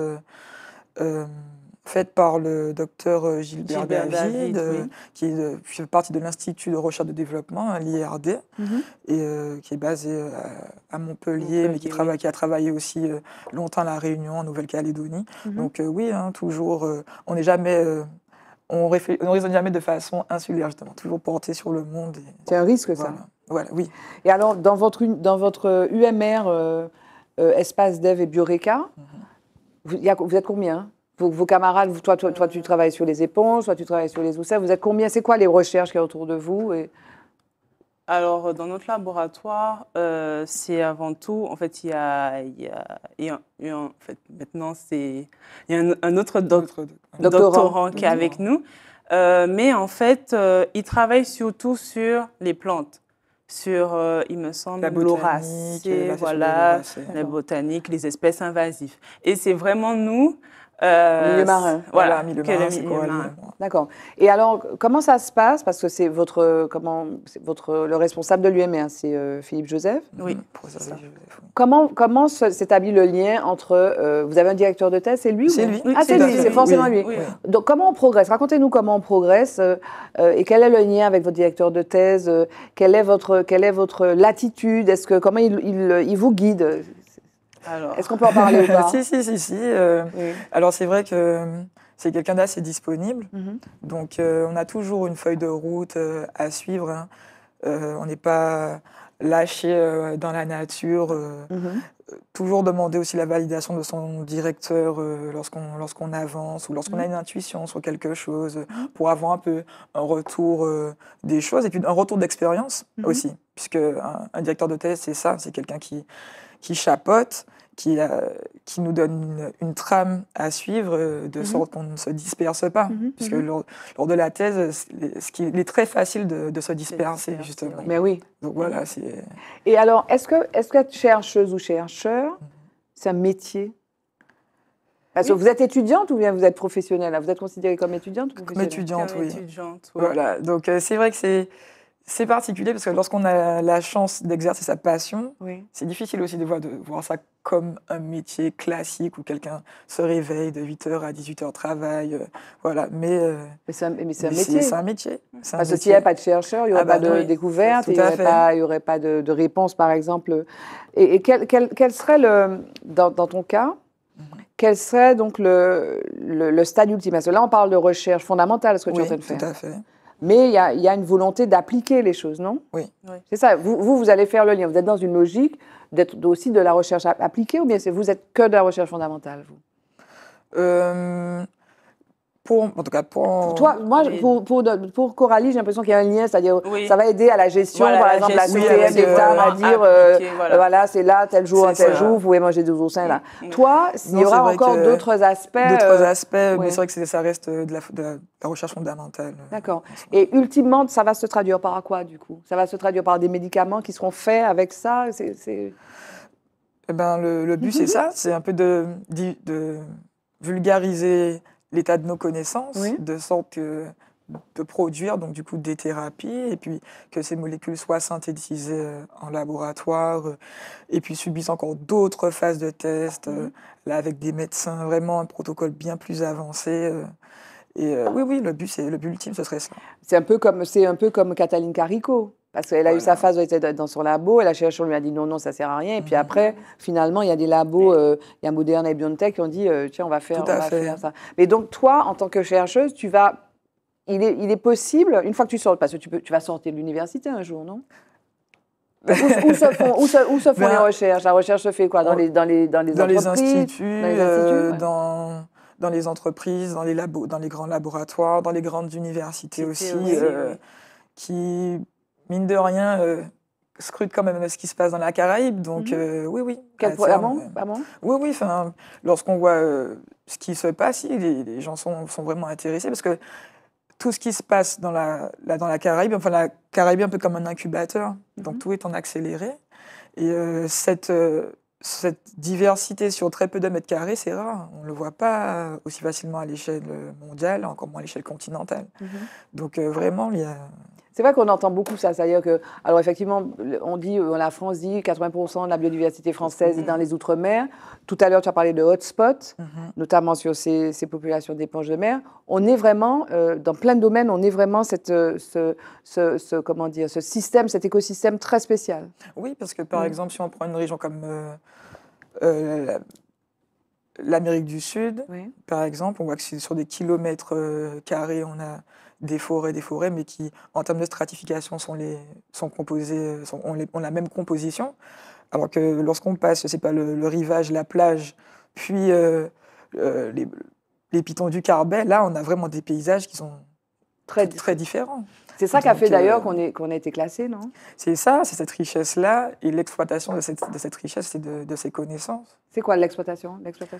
faite par le docteur euh, Gilbert, David, euh, qui, fait partie de l'Institut de recherche de développement, hein, l'IRD, mhm. et euh, qui est basé à, Montpellier, mais qui, travaille, qui a travaillé aussi longtemps à La Réunion, en Nouvelle-Calédonie. Mhm. Donc oui, hein, toujours, on n'est jamais... on ne raisonne jamais de façon insulaire, justement, toujours porté sur le monde. C'est un risque, ça. Voilà, oui. Et alors, dans votre, dans votre UMR, Espace Dev et Bioreca, mhm. vous êtes combien vos camarades, toi, toi, tu travailles sur les éponges, toi, tu travailles sur les oussins. Vous êtes combien C'est quoi les recherches qui y a autour de vous et... Alors, euh, dans notre laboratoire, euh, c'est avant tout, en fait, il y a, maintenant, c'est, il y a un, autre doctorant. qui est avec nous. Euh, mais en fait, il travaille surtout sur les plantes, sur, il me semble, l'oracée, voilà, les botaniques, les espèces invasives. Et c'est vraiment nous, euh, milieu marin. Voilà, milieu marin, D'accord. Et alors, comment ça se passe Parce que c'est votre, comment, votre, le responsable de l'UMR, c'est euh, Philippe Joseph. Oui, mm-hmm. ça. – Comment, comment s'établit le lien entre, euh, vous avez un directeur de thèse, c'est lui C'est lui. ah, c'est lui, c'est forcément lui. Donc, comment on progresse Racontez-nous comment on progresse euh, et quel est le lien avec votre directeur de thèse quelle, est votre, quelle est votre latitude est que, comment il, il vous guide est-ce qu'on peut en parler ou pas Si, si, si. Euh, alors, c'est vrai que euh, c'est quelqu'un d'assez disponible. Mm-hmm. Donc, euh, on a toujours une feuille de route à suivre. Hein. on n'est pas lâché dans la nature. Mm-hmm. Toujours demander aussi la validation de son directeur lorsqu'on avance ou lorsqu'on a mm-hmm. une intuition sur quelque chose pour avoir un peu un retour des choses et puis un retour d'expérience aussi. Puisque un, directeur de thèse, c'est ça, c'est quelqu'un qui, qui chapote qui, euh, qui nous donne une, trame à suivre euh, de mhm. sorte qu'on ne se disperse pas. Mhm, parce Puisque mhm. Lors, de la thèse, ce qui, il est très facile de, de se disperser, justement. Mais oui. Donc voilà, c'est... Et alors, est-ce que, est-ce que chercheuse ou chercheur, c'est un métier parce que vous êtes étudiante ou bien vous êtes professionnelle Vous êtes considérée comme étudiante Comme étudiante, comme oui. Étudiante, Voilà, donc euh, c'est vrai que c'est... C'est particulier parce que lorsqu'on a la chance d'exercer sa passion, c'est difficile aussi de voir, de voir ça comme un métier classique où quelqu'un se réveille de 8h à 18h travail. Euh, voilà, mais, euh, c'est un, métier. C'est un métier. Parce que n'y avait pas de chercheurs, il n'y ah bah aurait, pas de découvertes, il n'y aurait, pas de, réponse, par exemple. Et, quel, serait, le, dans, ton cas, mhm. quel serait donc le, le, stade ultime Parce que là, on parle de recherche fondamentale, ce que tu es en train de faire. Tout à fait mais il y, a, une volonté d'appliquer les choses, non Oui. C'est ça. Vous, vous, allez faire le lien. Vous êtes dans une logique d'être aussi de la recherche appliquée ou bien vous êtes que de la recherche fondamentale, vous euh, pour, en tout cas pour, toi, moi, pour, pour, Coralie, j'ai l'impression qu'il y a un lien, c'est-à-dire que ça va aider à la gestion, par exemple, la CTM d'État va dire, ah, euh, voilà, c'est là, tel jour, tel jour, vous pouvez manger des oursins là. Mm. Toi, il y aura encore d'autres aspects. Euh, d'autres aspects, mais c'est vrai que ça reste de la, de la recherche fondamentale. Euh, D'accord. Et ultimement, ça va se traduire par quoi, du coup Ça va se traduire par des médicaments qui seront faits avec ça c'est... Eh ben, le, but, mm-hmm. c'est ça, c'est un peu de, de vulgariser l'état de nos connaissances, de sorte que de produire donc du coup des thérapies et puis que ces molécules soient synthétisées euh, en laboratoire euh, et puis subissent encore d'autres phases de tests euh, là avec des médecins vraiment un protocole bien plus avancé et oui oui le but c'est le but ultime ce serait ça c'est un peu comme c'est un peu comme Cataline Carico parce qu'elle a eu sa phase où elle était dans son labo, et la chercheuse lui a dit non, non, ça sert à rien. Et puis mhm. après, finalement, il y a des labos, euh, il y a Moderna et BioNTech qui ont dit euh, tiens, on va faire, on va faire ça. Mais donc, toi, en tant que chercheuse, tu vas il est, il est, possible, une fois que tu sors, parce que tu, peux, tu vas sortir de l'université un jour, non où, se font, où où font ben, les recherches La recherche se fait quoi Dans, les, dans, les, dans les entreprises instituts, Dans les instituts, euh, dans, les entreprises, dans les, labos, dans les grands laboratoires, dans les grandes universités aussi, qui mine de rien, euh, scrute quand même ce qui se passe dans la Caraïbe. Donc, mhm. euh, oui, oui. Quel bah, terme, avant, ah euh, ah Oui, oui. Lorsqu'on voit ce qui se passe, les, gens sont, vraiment intéressés parce que tout ce qui se passe dans la, dans la Caraïbe, enfin, la Caraïbe est un peu comme un incubateur. Donc, mhm. tout est en accéléré. Et cette cette diversité sur très peu de mètres carrés, c'est rare. On ne le voit pas aussi facilement à l'échelle mondiale, encore moins à l'échelle continentale. Mhm. Donc vraiment, il y a c'est vrai qu'on entend beaucoup ça, c'est-à-dire que, alors effectivement, on dit, euh, la France dit 80% de la biodiversité française est dans les Outre-mer. Tout à l'heure, tu as parlé de hotspots, mhm. notamment sur ces, populations d'éponges de mer. On est vraiment, euh, dans plein de domaines, on est vraiment cette, euh, ce, comment dire, ce système, cet écosystème très spécial. Oui, parce que par mm. exemple, si on prend une région comme l'Amérique du Sud, par exemple, on voit que sur des kilomètres carrés, on a des forêts, des forêts, mais qui, en termes de stratification, sont les, sont composés, euh, sont, ont, la même composition. Alors que lorsqu'on passe, c'est pas le, rivage, la plage, puis euh, euh, les, les pitons du Carbet, là, on a vraiment des paysages qui sont très, différent. C'est ça qui a fait euh, d'ailleurs qu'on a été classé, non C'est ça, c'est cette richesse-là et l'exploitation de cette, richesse c'est de, de ces connaissances. C'est quoi l'exploitation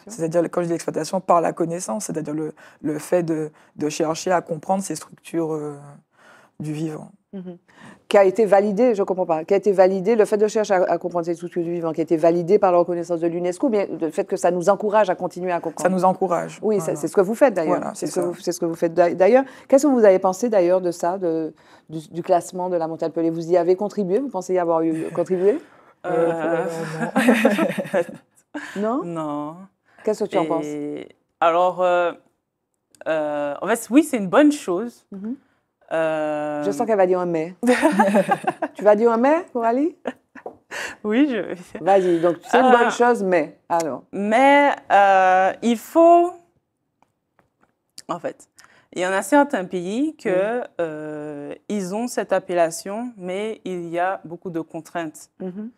C'est-à-dire, quand je dis l'exploitation, par la connaissance, c'est-à-dire le, fait de, chercher à comprendre ces structures euh, du vivant. Mhm. qui a été validé, je ne comprends pas, qui a été validé, le fait de chercher à, comprendre ces soucis du vivant, qui a été validé par la reconnaissance de l'UNESCO, mais le fait que ça nous encourage à continuer à comprendre. Ça nous encourage. Oui, c'est ce que vous faites d'ailleurs. c'est ce, que vous faites d'ailleurs. Qu'est-ce que vous avez pensé d'ailleurs de ça, de, du, classement de la montagne Vous y avez contribué Vous pensez y avoir contribué euh, euh, euh, Non Non. Qu'est-ce que tu en penses Alors, en fait, oui, c'est une bonne chose. Mhm. Euh, je sens qu'elle va dire un mais. tu vas dire un mais, Coralie Oui, je vais Vas-y, donc c'est une bonne euh, chose, mais alors. Mais euh, il faut. En fait, il y en a certains pays que ils ont cette appellation, mais il y a beaucoup de contraintes. Mhm.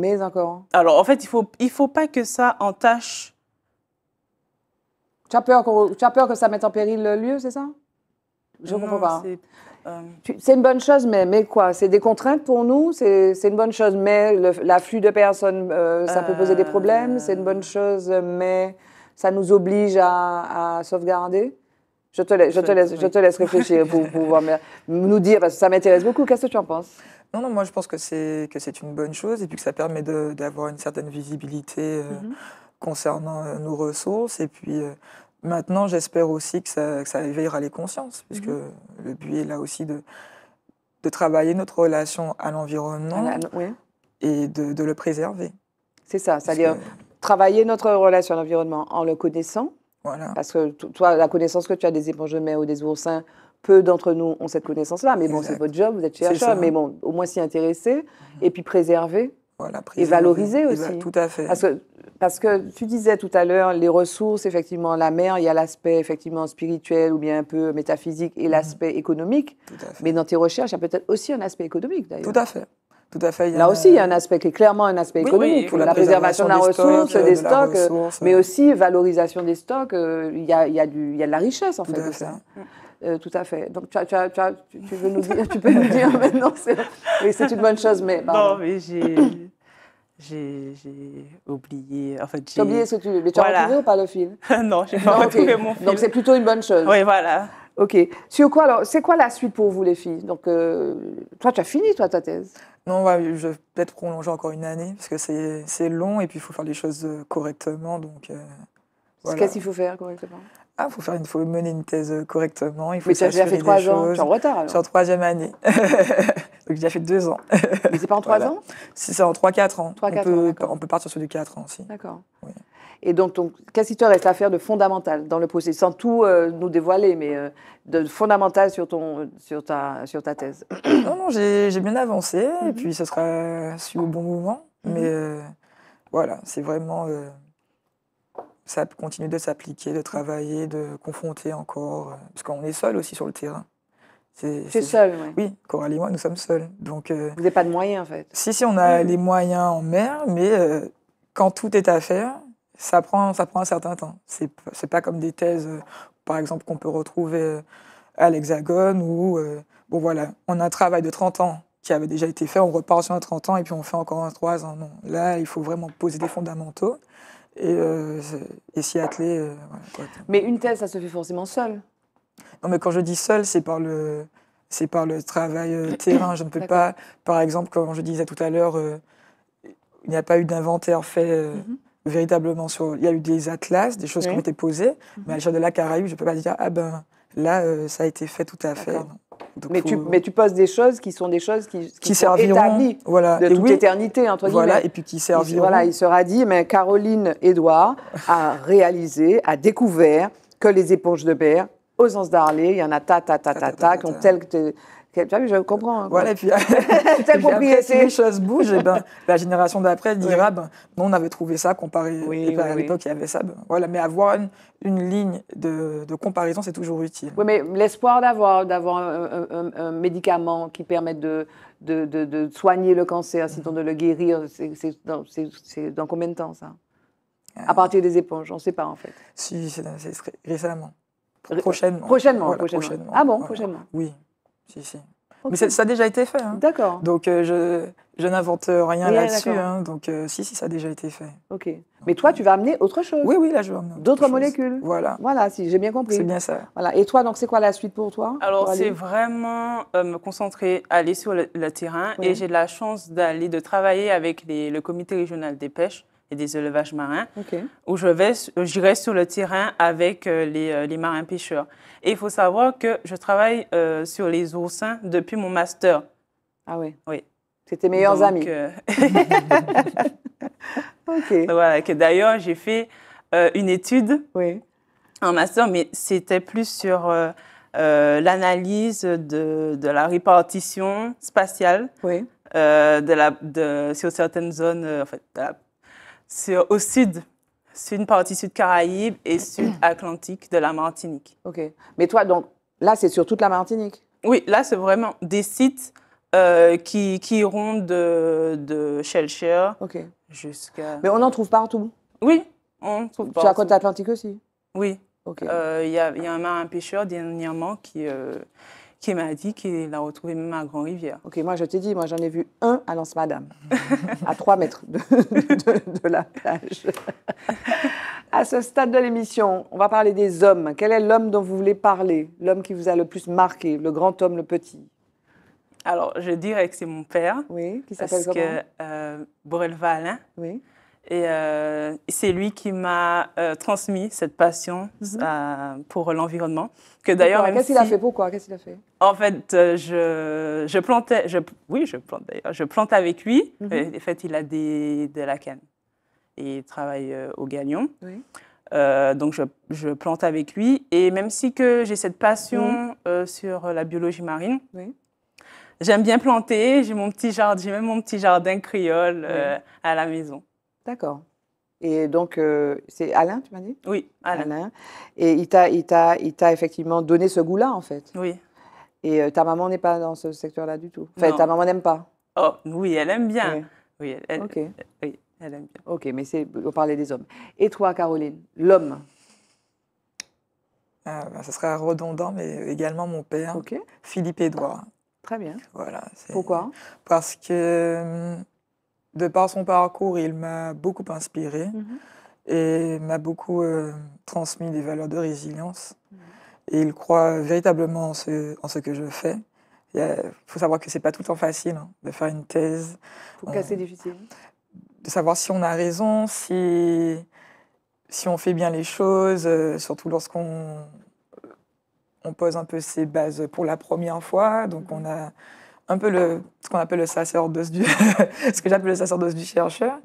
Mais encore. Alors, en fait, il ne faut, il faut pas que ça entache tu as, peur que, ça mette en péril le lieu, c'est ça Je ne comprends pas. Hein. Euh, c'est une bonne chose, mais, mais quoi C'est des contraintes pour nous C'est une bonne chose, mais l'afflux de personnes, euh, ça peut poser des euh, problèmes C'est une bonne chose, mais ça nous oblige à, sauvegarder je te, laisse, je, te laisse, réfléchir pour pouvoir nous dire, que ça m'intéresse beaucoup. Qu'est-ce que tu en penses non, non, moi je pense que c'est une bonne chose et puis que ça permet d'avoir une certaine visibilité mhm concernant euh, nos ressources. Et puis euh, maintenant, j'espère aussi que ça, éveillera les consciences, puisque mhm. le but est là aussi de, de travailler notre relation à l'environnement et de, le préserver. C'est ça, c'est-à-dire travailler notre relation à l'environnement en le connaissant. Voilà. Parce que toi, la connaissance que tu as des éponges de mer ou des oursins, peu d'entre nous ont cette connaissance-là. Mais bon, c'est votre job, vous êtes chercheur, mais bon, au moins s'y intéresser mhm. et puis préserver et valoriser aussi. tout à fait. Parce que, tu disais tout à l'heure, les ressources, effectivement, la mer, il y a l'aspect effectivement spirituel ou bien un peu métaphysique et mhm. l'aspect économique. Mais dans tes recherches, il y a peut-être aussi un aspect économique d'ailleurs. Tout à fait. Tout à fait. Là aussi, il y a un aspect qui est clairement un aspect économique. pour la, préservation, de la ressource, des euh, stocks, euh, mais aussi valorisation des stocks. Euh, il y, a, il, y a y a de la richesse, en fait, de ça. Fait. Mm. Euh, tout à fait. Donc, tu, peux nous dire maintenant. Oui, c'est une bonne chose, mais. Pardon. Non, mais j'ai. J'ai oublié. En fait, j'ai oublié ce que tu veux. Mais tu as retrouvé ou pas le film Non, je n'ai pas retrouvé mon film Donc, c'est plutôt une bonne chose. Oui, voilà. OK. Sur quoi, alors, c'est quoi la suite pour vous, les filles Donc, euh, toi, tu as fini, toi, ta thèse Non, ouais bah, je vais peut-être prolonger encore une année, parce que c'est long et puis il faut faire les choses euh, correctement. Donc, Qu'est-ce qu'il faut faire correctement ah, faut faire une, faut mener une thèse euh, correctement. Il faut Mais tu as déjà fait trois ans, en retard alors. Je suis en troisième année. Donc j'ai déjà fait deux ans. Mais c'est pas en trois ans c'est en trois, quatre ans. on, peut, partir sur du quatre ans aussi. D'accord. Et donc, qu'est-ce qui te reste à faire de fondamental dans le processus, sans tout euh, nous dévoiler, mais euh, de fondamental sur, ton, sur, ta, sur ta thèse Non, non, j'ai bien avancé, et mhm. puis ça sera su au bon moment. Mhm. Mais voilà, c'est vraiment ça continue de s'appliquer, de travailler, de confronter encore. Euh, parce qu'on est seul aussi sur le terrain. C'est seul, oui. oui. Coralie et moi, nous sommes seuls. Donc, euh, Vous n'avez pas de moyens, en fait. Si, si, on a les moyens en mer, mais euh, quand tout est à faire, ça prend, ça prend un certain temps. C'est n'est pas comme des thèses, par exemple, qu'on peut retrouver à l'Hexagone où, bon voilà, on a un travail de 30 ans qui avait déjà été fait, on repart sur un 30 ans et puis on fait encore un 3 ans. Non, là, il faut vraiment poser des fondamentaux et, euh, et s'y atteler. Euh, mais une thèse, ça se fait forcément seul Non, mais quand je dis seul, c'est par le, c'est par le travail euh, terrain. Je ne peux pas, par exemple, comme je disais tout à l'heure, il n'y a pas eu d'inventaire fait. Mhm. Véritablement sur. Il y a eu des atlas, des choses qui ont été posées, mhm. mais à l'échelle de la Caraïbe, je ne peux pas dire, ah ben, Là, euh, ça a été fait tout à fait. mais, tu, poses des choses qui sont des choses qui, qui, de toute éternité, entre voilà, et puis qui serviront. voilà, il sera dit, mais Caroline Edouard a réalisé, a découvert que les éponges de berre, aux anses d'Arlé, il y en a ta, ta, ta, ta, ta, qui ont tel, que... Ah, je comprends. voilà, puis, après, si les choses bougent, et eh ben, la génération d'après dira, ben, nous, on avait trouvé ça comparé ben, à l'époque, il y avait ça. Ben, voilà, mais avoir une, ligne de, comparaison, c'est toujours utile. Oui, mais l'espoir d'avoir, d'avoir un, médicament qui permette de, de, soigner le cancer, sinon de le guérir, euh, c'est, dans, combien de temps ça à euh. partir des éponges, on ne sait pas en fait. Si, c'est, récemment. Prochainement. Prochainement, prochainement. Ah bon, prochainement. Oui. Si, si. Mais ça a déjà été fait. Hein. D'accord. Donc euh, je, n'invente rien là-dessus. Hein. donc euh, si, si, ça a déjà été fait. Ok. Mais toi, tu vas amener autre chose. Oui, oui, là, je vais amener d'autres molécules. Voilà. Voilà, si j'ai bien compris. C'est bien ça. Et toi, donc, c'est quoi la suite pour toi Alors, c'est vraiment euh, me concentrer, aller sur le, terrain. Et j'ai la chance d'aller de travailler avec le comité régional des pêches et des élevages marins, où je vais, euh, j'irai sur le terrain avec euh, les, euh, les, marins pêcheurs. Et il faut savoir que je travaille sur les oursins depuis mon master. Ah ouais. Oui. c'était tes meilleurs amis. ok. que d'ailleurs, j'ai fait une étude oui. en master, mais c'était plus sur l'analyse de, de, la répartition spatiale oui. de la, de, sur certaines zones, en fait, la sur, au sud, sur une partie sud Caraïbe et sud Atlantique de la Martinique. OK. Mais toi, donc, là, c'est sur toute la Martinique Oui, là, c'est vraiment des sites euh, qui, qui, iront de, de Shelcher jusqu'à. Mais on en trouve partout Oui, on trouve partout. Sur la côte atlantique aussi Oui. Euh, il y, a, y a un pêcheur dernièrement qui. Euh, qui m'a dit qu'il l'a retrouvé même à Grand-Rivière. Ok, moi je t'ai dit, moi j'en ai vu un à Lance-Madame, à 3 mètres de, la plage. à ce stade de l'émission, on va parler des hommes. Quel est l'homme dont vous voulez parler L'homme qui vous a le plus marqué Le grand homme, le petit alors, je dirais que c'est mon père. Oui, qui s'appelle comment que, euh, Borel Valin. Oui. Euh, et c'est lui qui m'a euh, transmis cette passion mhm. euh, pour l'environnement. Que d'ailleurs, qu'est-ce qu'il a fait Pourquoi Qu'est-ce qu'il a fait En fait, je, je, plantais, je, oui, je plante d'ailleurs, je plante avec lui. Mhm. En fait, il a des, de la canne et il travaille au Gagnon. donc, je, je, plante avec lui. Et même si que j'ai cette passion mhm. sur la biologie marine, j'aime bien planter. J'ai mon petit jardin, même mon petit jardin créole à la maison. D'accord. Et donc, euh, c'est Alain, tu m'as dit Oui, Alain. Et il t'a effectivement donné ce goût-là, en fait. Oui. Et euh, ta maman n'est pas dans ce secteur-là du tout. Enfin, ta maman n'aime pas. Oh, oui, elle aime bien. Oui, elle, elle aime bien. Ok, mais c'est on parlait des hommes. Et toi, Caroline, l'homme euh, Ça serait redondant, mais également mon père, Philippe edouard Très bien. Voilà. Pourquoi Parce que hum, de par son parcours, il m'a beaucoup inspiré mhm. et m'a beaucoup euh, transmis des valeurs de résilience. Mhm. Et il croit véritablement en ce, en ce que je fais. Il faut savoir que c'est pas tout le temps facile hein, de faire une thèse. Pour casser des difficile. De savoir si on a raison, si, si on fait bien les choses, euh, surtout lorsqu'on on pose un peu ses bases pour la première fois. Donc, on mhm. a un peu le, ce qu'on appelle le sacerdoce du, ce que j'appelle le sacerdoce du chercheur.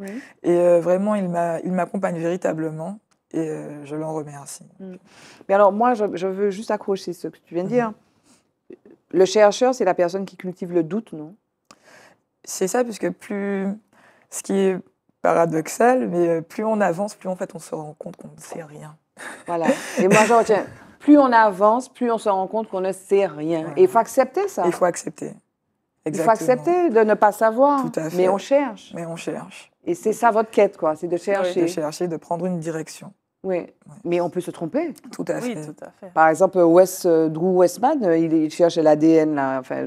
Et euh, vraiment, il m'accompagne véritablement et euh, je l'en remercie. Mm. Mais alors, moi, je, veux juste accrocher ce que tu viens de dire. Le chercheur, c'est la personne qui cultive le doute, non C'est ça, puisque plus. Ce qui est paradoxal, mais euh, plus on avance, plus en fait on se rend compte qu'on ne sait rien. Voilà. Et moi, je retiens plus on avance, plus on se rend compte qu'on ne sait rien. Et il faut accepter ça. Il faut accepter. Il faut accepter de ne pas savoir. Mais on cherche. Mais on cherche. Et c'est ça votre quête, quoi, c'est de chercher. De chercher, de prendre une direction. Oui. Mais on peut se tromper. Tout à, fait. Par exemple, West euh, Drew Westman, euh, il, cherchait cherche l'ADN. Enfin,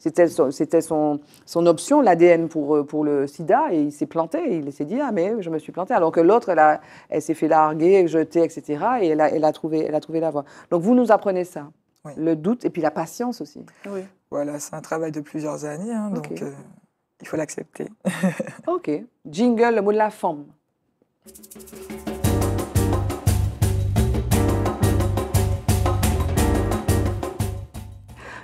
c'était son, son, option, l'ADN pour, euh, pour le sida, et il s'est planté. Il s'est dit Ah, mais je me suis planté. Alors que l'autre, elle, s'est fait larguer, jeter, etc. Et elle a, elle, a trouvé, elle a trouvé la voie. Donc vous nous apprenez ça. Le doute et puis la patience aussi. Oui. Voilà, c'est un travail de plusieurs années, hein, donc euh, il faut l'accepter. ok. Jingle, le mot de la forme.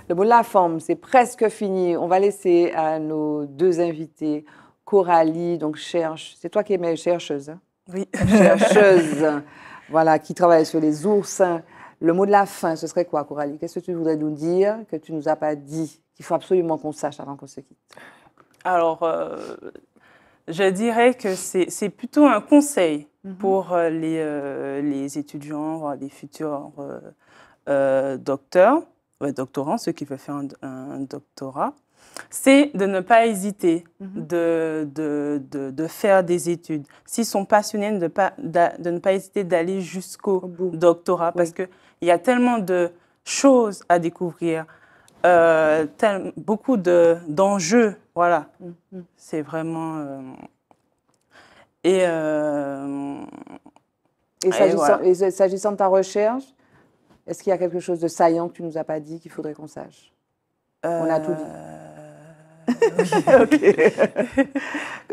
Le mot de la forme, c'est presque fini. On va laisser à nos deux invités, Coralie, donc cherche. C'est toi qui es chercheuse. Hein? oui. Chercheuse, voilà, qui travaille sur les oursins. Le mot de la fin, ce serait quoi, Coralie Qu'est-ce que tu voudrais nous dire que tu ne nous as pas dit, qu'il faut absolument qu'on sache avant qu'on se quitte Alors, euh, je dirais que c'est plutôt un conseil mhm. pour euh, les, euh, les, étudiants, les futurs docteurs, doctorants, ceux qui veulent faire un, doctorat. C'est de ne pas hésiter mhm. de, de, de, faire des études. S'ils sont passionnés, de, pas, de, ne pas hésiter d'aller jusqu'au doctorat. Parce que il y a tellement de choses à découvrir, euh, beaucoup d'enjeux. voilà. Mm-hmm. C'est vraiment. Euh, et, euh, s'agissant de ta recherche, est-ce qu'il y a quelque chose de saillant que tu ne nous as pas dit qu'il faudrait qu'on sache On a tout dit.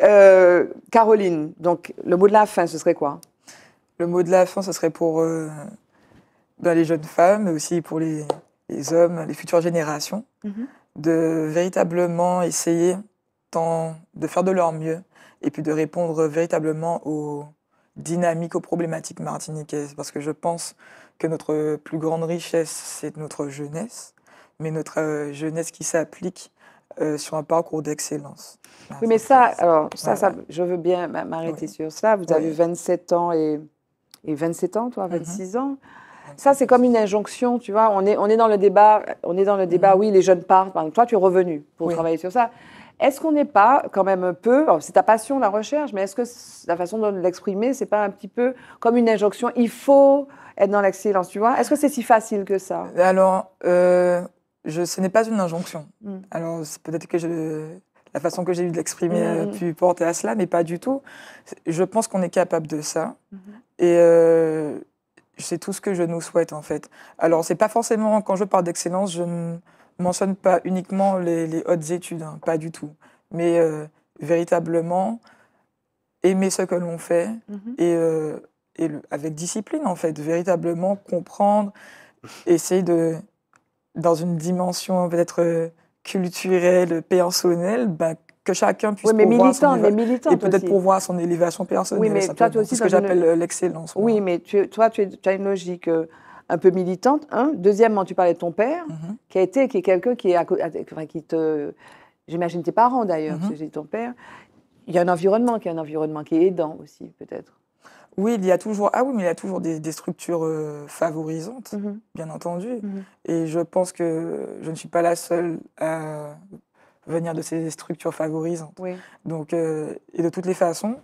Euh, Caroline, donc le mot de la fin, ce serait quoi Le mot de la fin, ce serait pour dans les jeunes femmes, mais aussi pour les, hommes, les futures générations, mhm. de véritablement essayer tant de faire de leur mieux et puis de répondre véritablement aux dynamiques, aux problématiques martiniquaises. Parce que je pense que notre plus grande richesse, c'est notre jeunesse, mais notre euh, jeunesse qui s'applique euh, sur un parcours d'excellence. Oui, mais ça, alors, ça, je veux bien m'arrêter sur ça. Vous avez 27 ans et, 27 ans, toi, 26 mhm. ans. Ça, c'est comme une injonction, tu vois. On est, on est dans le débat, on est dans le débat, mhm. oui, les jeunes partent. toi, tu es revenu pour travailler sur ça. Est-ce qu'on n'est pas quand même un peu, c'est ta passion, la recherche, mais est-ce que la façon de l'exprimer, c'est pas un petit peu comme une injonction Il faut être dans l'excellence, tu vois Est-ce que c'est si facile que ça Alors, euh, je, ce n'est pas une injonction. Mm. Alors, Alors, peut-être que la façon que j'ai eu de l'exprimer a mm. pu euh, porter à cela, mais pas du tout. Je pense qu'on est capable de ça. Mm-hmm. Et euh, c'est tout ce que je nous souhaite en fait. Alors c'est pas forcément quand je parle d'excellence, je ne mentionne pas uniquement les, hautes études, hein, pas du tout, mais euh, véritablement aimer ce que l'on fait mhm. euh, et, le, avec discipline en fait, véritablement comprendre, essayer de dans une dimension peut-être culturelle, personnelle, bah, que chacun puisse oui, son et peut-être voir son élévation personnelle. Oui, mais toi, aussi, ce que j'appelle l'excellence. Oui, mais toi, tu, as une logique euh, un peu militante. Hein. Deuxièmement, tu parlais de ton père, mhm. qui a été, qui est quelqu'un qui, est qui te, j'imagine tes parents d'ailleurs, mm -hmm. j'ai ton père. Il y a un environnement qui est un environnement qui est aidant aussi, peut-être. Oui, il y a toujours, ah oui, mais il y a toujours des, structures euh, favorisantes, mhm. bien entendu. Mhm. Et je pense que je ne suis pas la seule à venir de ces structures favorisantes. Donc, euh, et de toutes les façons,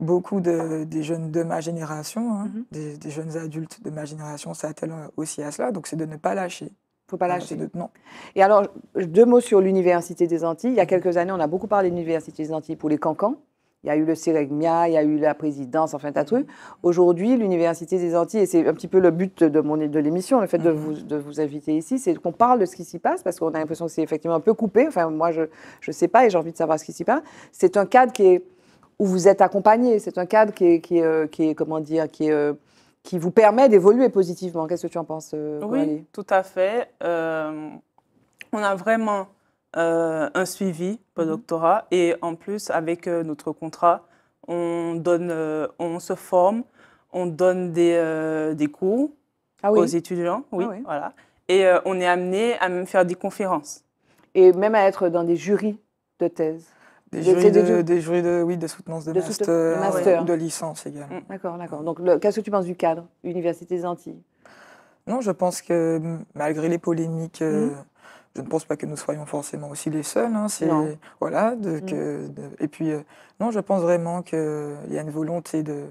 beaucoup des jeunes de ma génération, hein, mhm. des, jeunes adultes de ma génération s'attellent euh, aussi à cela. Donc, c'est de ne pas lâcher. Faut pas lâcher. non. Et alors, deux mots sur l'Université des Antilles. Il y a quelques années, on a beaucoup parlé de l'Université des Antilles pour les cancans. Il y a eu le CEREGMIA, il y a eu la présidence, enfin, tas de Aujourd'hui, l'Université des Antilles, et c'est un petit peu le but de, mon, de l'émission, le fait de mhm. vous, de vous inviter ici, c'est qu'on parle de ce qui s'y passe, parce qu'on a l'impression que c'est effectivement un peu coupé. Enfin, moi, je ne sais pas et j'ai envie de savoir ce qui s'y passe. C'est un cadre qui est, où vous êtes accompagné. C'est un cadre qui euh, qui est, comment dire, qui est euh, qui vous permet d'évoluer positivement. Qu'est-ce que tu en penses, euh, Oui, tout à fait. on a vraiment euh, un suivi le doctorat mhm. et en plus, avec euh, notre contrat, on, donne, euh, on se forme, on donne des, des cours ah aux étudiants, oui, ah voilà. et on est amené à même faire des conférences. Et même à être dans des jurys de thèse des, jurys, de, soutenance de, master, de licence également. Mm. D'accord, d'accord. Donc, qu'est-ce que tu penses du cadre Université des Antilles Non, je pense que malgré les polémiques mm je ne pense pas que nous soyons forcément aussi les seuls. Hein, voilà, mm. et puis, euh, non, je pense vraiment qu'il euh, y a une volonté de,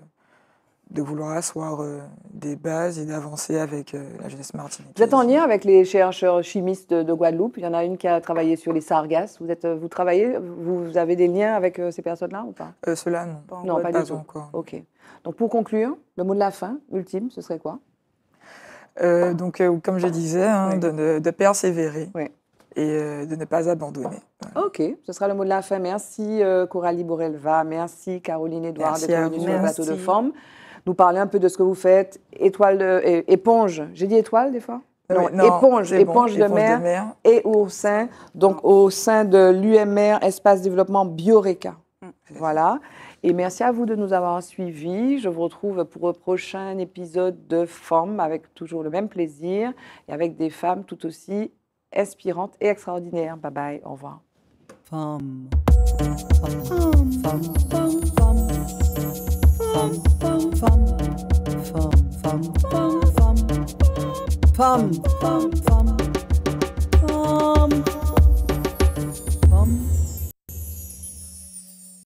de vouloir asseoir euh, des bases et d'avancer avec la jeunesse martinique. Vous êtes en lien avec les chercheurs chimistes de, Guadeloupe. Il y en a une qui a travaillé sur les sargasses. Vous, êtes, vous travaillez, vous avez des liens avec ces personnes-là ou pas Cela, non. Pas, non, pas, du tout. Encore. OK. Donc, pour conclure, le mot de la fin, ultime, ce serait quoi euh, donc, euh, comme je disais, hein, de, persévérer et euh, de ne pas abandonner. Ok, ce sera le mot de la fin. Merci Coralie Borelva, merci Caroline Edouard d'être venue sur le bateau de forme. Nous parler un peu de ce que vous faites. Étoile, éponge, j'ai dit étoile des fois éponge, éponge, de, mer de, mer et donc au sein de l'UMR Espace Développement Bioreca. Mm, voilà. Et merci à vous de nous avoir suivis. Je vous retrouve pour le prochain épisode de Femmes, avec toujours le même plaisir et avec des femmes tout aussi inspirantes et extraordinaires. Bye bye, au revoir.